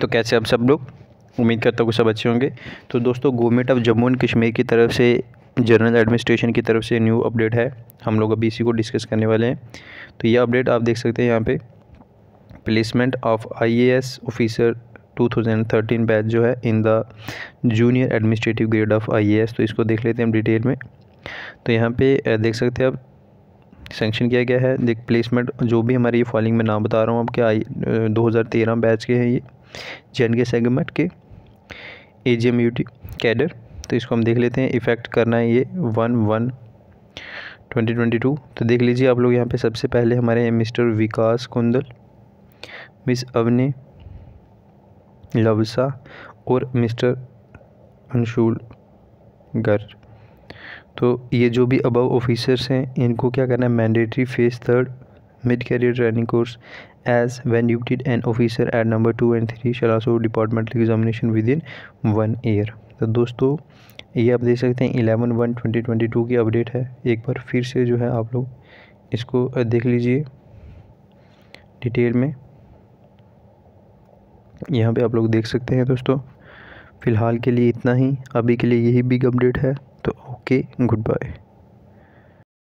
तो कैसे आप सब लोग उम्मीद करता हूँ सब अच्छे होंगे तो दोस्तों government of Jammu and Kashmir की तरफ से जनरल एडमिनिस्ट्रेशन की तरफ से न्यू अपडेट है हम लोग अभी इसी को डिस्कस करने वाले हैं तो यह अपडेट आप देख सकते हैं यहाँ पे placement of IAS officer 2013 batch जो है in the junior administrative grade of IAS तो इसको देख लेते हैं हम डिटेल में तो यहाँ पे देख सकते हैं आप सेंक्शन किया गया है देख प्लेसमेंट जो भी हमारे ये फॉलिंग में नाम बता रहा हूँ आपके आई दो बैच के हैं ये जे सेगमेंट के A G M U T cadre तो इसको हम देख लेते हैं इफेक्ट करना है ये one one twenty twenty two तो देख लीजिए आप लोग यहाँ पे सबसे पहले हमारे हैं मिस्टर विकास कुंदल मिस अवनी लवसा और मिस्टर अंशुल गर्ग तो ये जो भी अबव ऑफिसर्स हैं इनको क्या करना है mandatory phase third mid career training course as when duted an officer at number two and three shall also departmental examination within one year तो दोस्तों ये आप देख सकते हैं eleven one twenty twenty two की अपडेट है एक बार फिर से जो है आप लोग इसको देख लीजिए डिटेल में यहाँ पे आप लोग देख सकते हैं दोस्तों फ़िलहाल के लिए इतना ही अभी के लिए यही बिग अपडेट है तो ओके गुड बाय